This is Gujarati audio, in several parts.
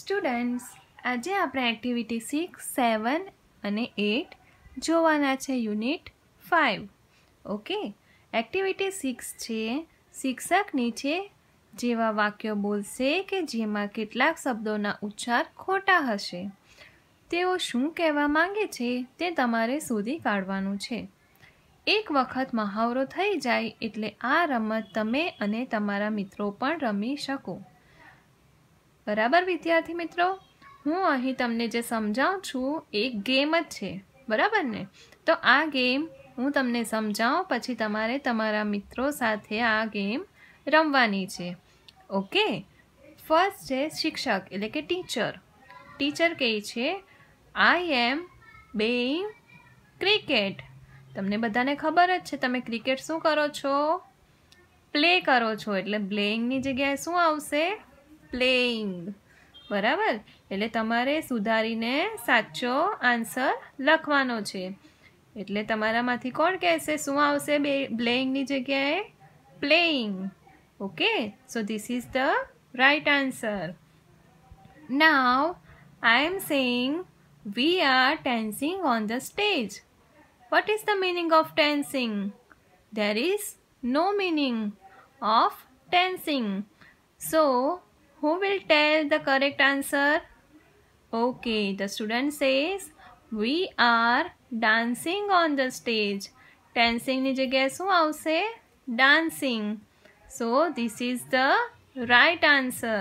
સ્ટુડન્ટ્સ આજે આપણે એક્ટિવિટી સિક્સ સેવન અને એટ જોવાના છે unit five okay activity six છે શિક્ષક નીચે જેવા વાક્યો બોલશે કે જેમાં કેટલાક શબ્દોના ઉચ્ચાર ખોટા હશે તેઓ શું કહેવા માંગે છે તે તમારે શોધી કાઢવાનું છે એક વખત મહાવરો થઈ જાય એટલે આ રમત તમે અને તમારા મિત્રો પણ રમી શકો બરાબર વિદ્યાર્થી મિત્રો હું અહીં તમને જે સમજાવું છું એ ગેમ જ છે બરાબર ને તો આ ગેમ હું તમને સમજાવું પછી તમારે તમારા મિત્રો સાથે આ ગેમ રમવાની છે ઓકે ફર્સ્ટ છે શિક્ષક એટલે કે ટીચર ટીચર કહે છે આઈ એમ બે ક્રિકેટ તમને બધાને ખબર જ છે તમે ક્રિકેટ શું કરો છો પ્લે કરો છો એટલે બ્લેઇંગની જગ્યાએ શું આવશે પ્લેઇંગ બરાબર એટલે તમારે સુધારીને સાચો આન્સર લખવાનો છે એટલે તમારામાંથી કોણ કહેશે શું આવશે બે બ્લેઇંગની જગ્યાએ playing okay so this is the right answer now I am saying we are dancing on the stage what is the meaning of dancing there is no meaning of dancing so Who will tell the correct answer? Okay, the student says, We are dancing on the stage. Dancingની જગ્યાએ શું આવશે dancing so this is the right answer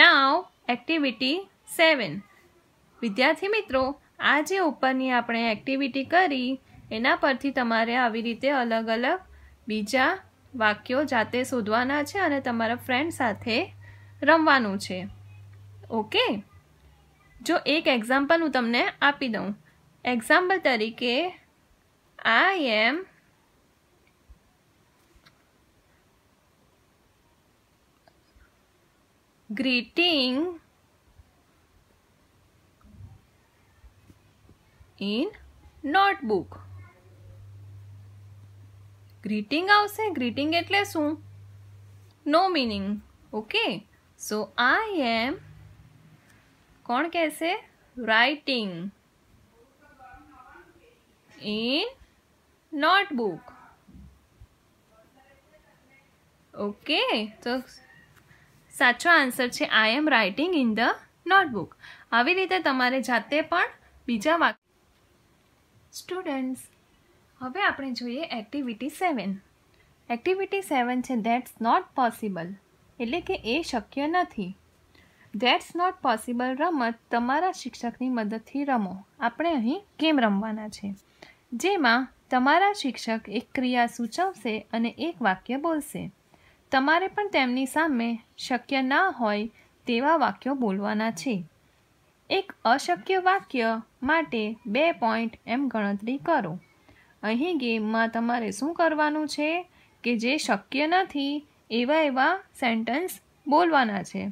now activity seven વિદ્યાર્થી મિત્રો આ જે ઉપરની આપણે એક્ટિવિટી કરી એના પરથી તમારે આવી રીતે અલગ અલગ બીજા વાક્યો જાતે શોધવાના છે અને તમારા ફ્રેન્ડ સાથે રમવાનું છે ઓકે જો એક એક્ઝામ્પલ હું તમને આપી દઉં એક્ઝામ્પલ તરીકે I am greeting in notebook greeting આવશે ગ્રીટિંગ એટલે શું નો મિનિંગ ઓકે સો આઈ એમ કોણ કહેશે રાઇટિંગ ઇન નોટબુક ઓકે તો સાચો આન્સર છે I am writing in the notebook આવી રીતે તમારે જાતે પણ બીજા વાક્ય સ્ટુડન્ટ્સ હવે આપણે જોઈએ એક્ટિવિટી સેવન એક્ટિવિટી સેવન છે ધેટ્સ નોટ પોસિબલ એટલે કે એ શક્ય નથી ધેટ્સ નોટ પોસિબલ રમત તમારા શિક્ષકની મદદથી રમો આપણે અહીં ગેમ રમવાના છે જેમાં તમારા શિક્ષક એક ક્રિયા સૂચવશે અને એક વાક્ય બોલશે તમારે પણ તેમની સામે શક્ય ના હોય તેવા વાક્યો બોલવાના છે એક અશક્ય વાક્ય માટે બે પોઈન્ટ એમ ગણતરી કરો અહીં ગેમમાં તમારે શું કરવાનું છે કે જે શક્ય નથી એવા એવા સેન્ટન્સ બોલવાના છે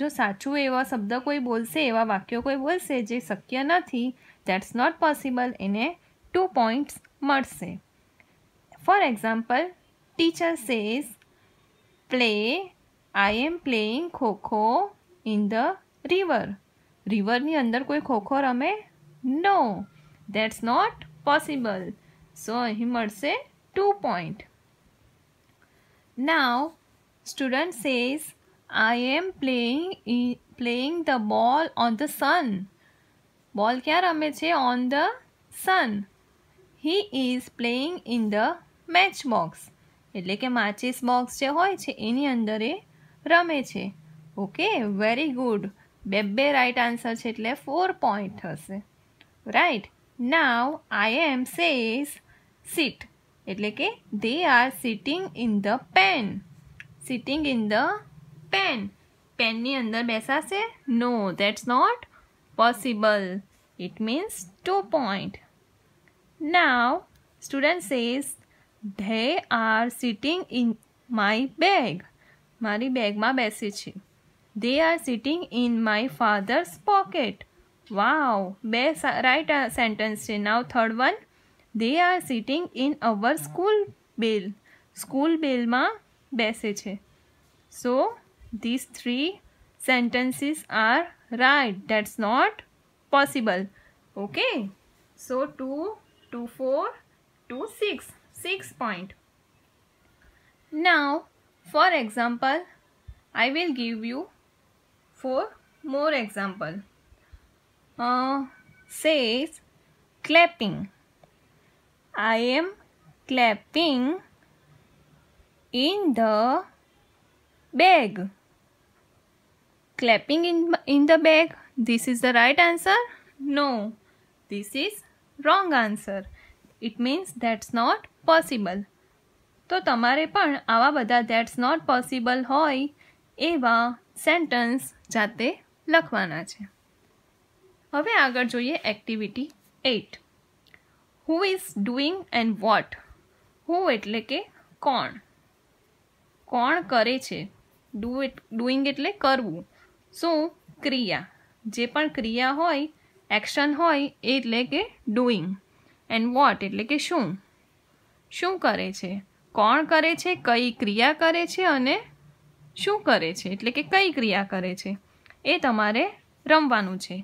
જો સાચું એવા શબ્દ કોઈ બોલશે એવા વાક્યો કોઈ બોલશે જે શક્ય નથી દેટ્સ નોટ પોસિબલ એને ટુ પોઈન્ટ્સ મળશે for example teacher says play I am playing khokho in the river રિવરની અંદર કોઈ ખોખો રમે no that's not possible so અહીં મળશે two point now Student says, I am playing, playing the ball on the sun. બોલ ક્યાં રમે છે on the sun he is playing in the match box એટલે કે માચિસ બોક્સ જે હોય છે એની અંદર એ રમે છે ઓકે વેરી ગુડ બે બે રાઈટ આન્સર છે એટલે ફોર પોઈન્ટ થશે right now I am says sit એટલે કે they are sitting in the pen sitting in the pen. Pen ni andar besa se? No, that's not possible. It means two point. Now, student says, they are sitting in my bag. Mari bag ma besi chhi. They are sitting in my father's pocket. Wow, best right sentence Now, third one. They are sitting in our school bill. School bill ma બેસે છે so this three sentences are right that's not possible okay so two two four two six six point now for example I will give you four more example. Uh, says clapping. I am clapping in the bag. Clapping in, in the bag. This is the right answer? No. This is wrong answer. It means that's not possible. તો તમારે પણ આવા બધા દેટ્સ નોટ પોસિબલ હોય એવા સેન્ટન્સ જાતે લખવાના છે હવે આગળ જોઈએ activity eight who is doing and what who એટલે કે કોણ કોણ કરે છે ડુ ઇટ ડુઈંગ એટલે કરવું શું ક્રિયા જે પણ ક્રિયા હોય એક્શન હોય એટલે કે ડુઈંગ એન્ડ વોટ એટલે કે શું શું કરે છે કોણ કરે છે કઈ ક્રિયા કરે છે અને શું કરે છે એટલે કે કઈ ક્રિયા કરે છે એ તમારે રમવાનું છે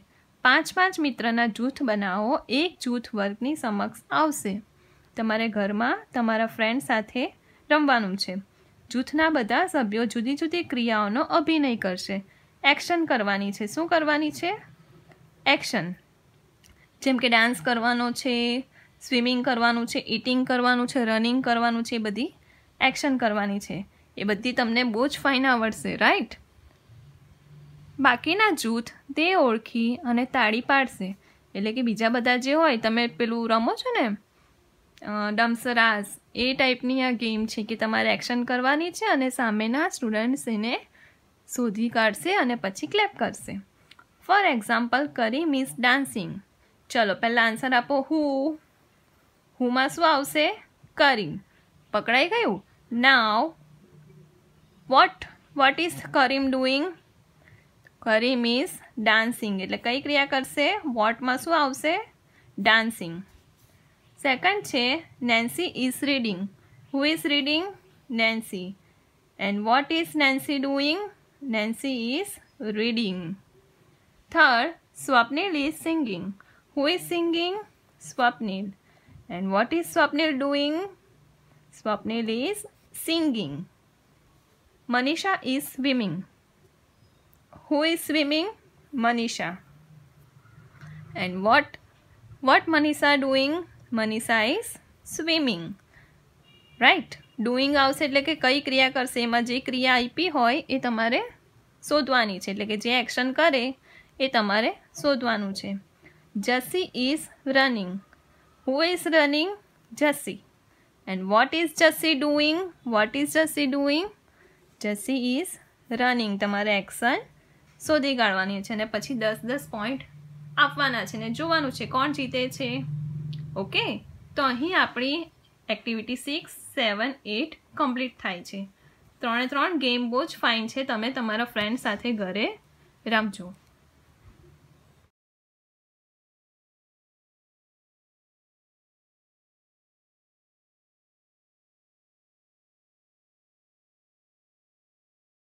પાંચ પાંચ મિત્રના જૂથ બનાવો એક જૂથ વર્ગની સમક્ષ આવશે તમારે ઘરમાં તમારા ફ્રેન્ડ સાથે રમવાનું છે જૂથના બધા સભ્યો જુદી જુદી ક્રિયાઓનો અભિનય કરશે એક્શન કરવાની છે શું કરવાની છે એક્શન જેમ કે ડાન્સ કરવાનો છે સ્વિમિંગ કરવાનું છે ઇટિંગ કરવાનું છે રનિંગ કરવાનું છે એ બધી એક્શન કરવાની છે એ બધી તમને બહુ જ ફાઇન આવડશે રાઈટ બાકીના જૂથ તે ઓળખી અને તાળી પાડશે એટલે કે બીજા બધા જે હોય તમે પેલું રમો છો ને ડમસરાસ એ ટાઈપની આ ગેમ છે કે તમારે એક્શન કરવાની છે અને સામેના સ્ટુડન્ટ્સ એને શોધી કાઢશે અને પછી ક્લેપ કરશે for example Karim is dancing ચલો પહેલાં આન્સર આપો હુ હુમાં શું આવશે કરી પકડાઈ ગયું now what what is Karim doing Karim is dancing એટલે કઈ ક્રિયા કરશે વોટમાં શું આવશે ડાન્સિંગ Second છે Nancy is reading. Who is reading? Nancy. And what is Nancy doing? Nancy is reading. Third, Swapnil is singing. Who is singing? Swapnil. And what is Swapnil doing? Swapnil is singing. Manisha is swimming. Who is swimming? Manisha. And what what Manisha doing? Manisha is swimming right doing આવશે એટલે કે કઈ ક્રિયા કરશે એમાં જે ક્રિયા આપી હોય એ તમારે શોધવાની છે એટલે કે જે એક્શન કરે એ તમારે શોધવાનું છે Jassi is running who is running Jassi and what is Jassi doing what is Jassi doing Jassi is running તમારે એક્શન શોધી કાઢવાની છે અને પછી દસ દસ પોઈન્ટ આપવાના છે ને જોવાનું છે કોણ જીતે છે ઓકે તો અહીં આપણી activity six seven eight complete થાય છે ત્રણે ત્રણ ગેમ બહુ જ ફાઇન છે તમે તમારા ફ્રેન્ડ સાથે ઘરે રમજો